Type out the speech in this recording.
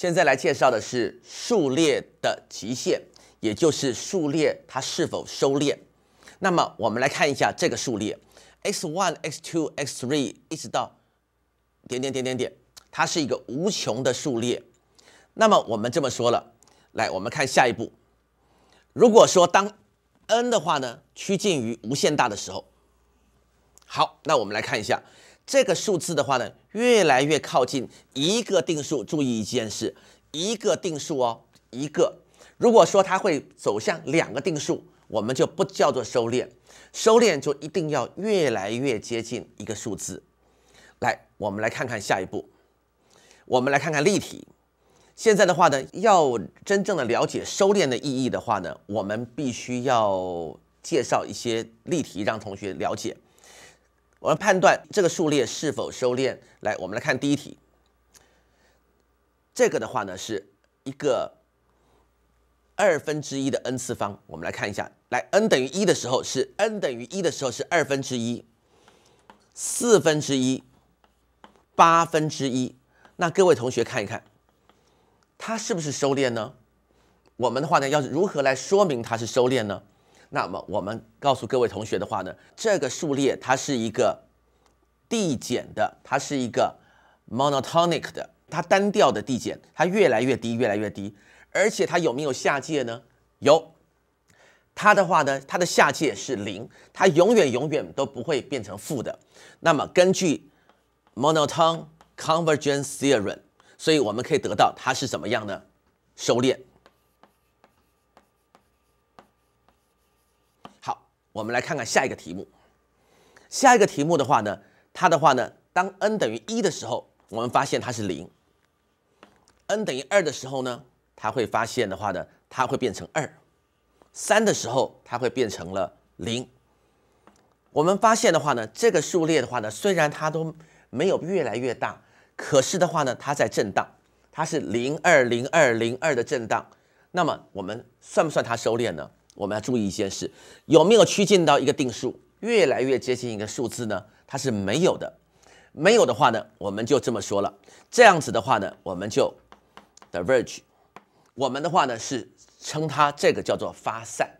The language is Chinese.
现在来介绍的是数列的极限，也就是数列它是否收敛。那么我们来看一下这个数列 x1、x2、x3，一直到点点点点点，它是一个无穷的数列。那么我们这么说了，来我们看下一步。如果说当 n 的话呢趋近于无限大的时候，好，那我们来看一下。这个数字的话呢，越来越靠近一个定数。注意一件事，一个定数哦，一个。如果说它会走向两个定数，我们就不叫做收敛。收敛就一定要越来越接近一个数字。来，我们来看看下一步。我们来看看例题。现在的话呢，要真正的了解收敛的意义的话呢，我们必须要介绍一些例题，让同学了解。我们判断这个数列是否收敛。来，我们来看第一题。这个的话呢，是一个二分之一的 n 次方。我们来看一下，来 n 等于一的时候是 n 等于一的时候是二分之一、四分之一、八分之一。那各位同学看一看，它是不是收敛呢？我们的话呢，要如何来说明它是收敛呢？那么我们告诉各位同学的话呢，这个数列它是一个递减的，它是一个 monotonic 的，它单调的递减，它越来越低，越来越低。而且它有没有下界呢？有。它的话呢，它的下界是零，它永远永远都不会变成负的。那么根据 monotone convergence theorem，所以我们可以得到它是怎么样呢？收敛。我们来看看下一个题目。下一个题目的话呢，它的话呢，当 n 等于一的时候，我们发现它是零。n 等于二的时候呢，它会发现的话呢，它会变成二。三的时候，它会变成了零。我们发现的话呢，这个数列的话呢，虽然它都没有越来越大，可是的话呢，它在震荡，它是零二零二零二的震荡。那么我们算不算它收敛呢？我们要注意一件事，有没有趋近到一个定数，越来越接近一个数字呢？它是没有的，没有的话呢，我们就这么说了。这样子的话呢，我们就 diverge，我们的话呢是称它这个叫做发散。